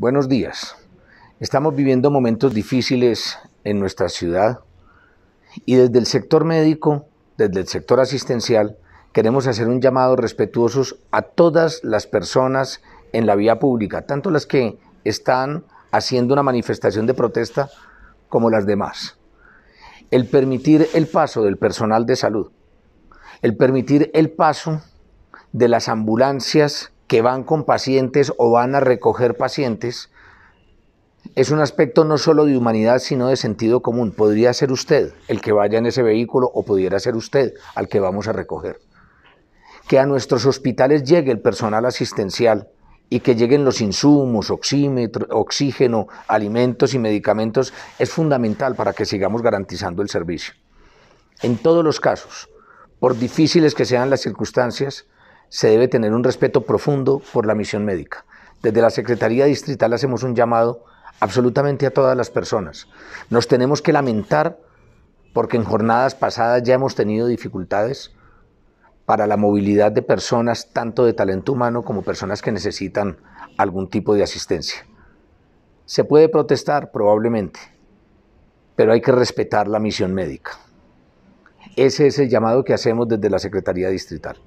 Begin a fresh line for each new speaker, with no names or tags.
Buenos días. Estamos viviendo momentos difíciles en nuestra ciudad y desde el sector médico, desde el sector asistencial, queremos hacer un llamado respetuoso a todas las personas en la vía pública, tanto las que están haciendo una manifestación de protesta como las demás. El permitir el paso del personal de salud, el permitir el paso de las ambulancias que van con pacientes o van a recoger pacientes, es un aspecto no solo de humanidad, sino de sentido común. Podría ser usted el que vaya en ese vehículo o pudiera ser usted al que vamos a recoger. Que a nuestros hospitales llegue el personal asistencial y que lleguen los insumos, oxímetro, oxígeno, alimentos y medicamentos es fundamental para que sigamos garantizando el servicio. En todos los casos, por difíciles que sean las circunstancias, se debe tener un respeto profundo por la misión médica. Desde la Secretaría Distrital hacemos un llamado absolutamente a todas las personas. Nos tenemos que lamentar porque en jornadas pasadas ya hemos tenido dificultades para la movilidad de personas, tanto de talento humano como personas que necesitan algún tipo de asistencia. Se puede protestar, probablemente, pero hay que respetar la misión médica. Ese es el llamado que hacemos desde la Secretaría Distrital.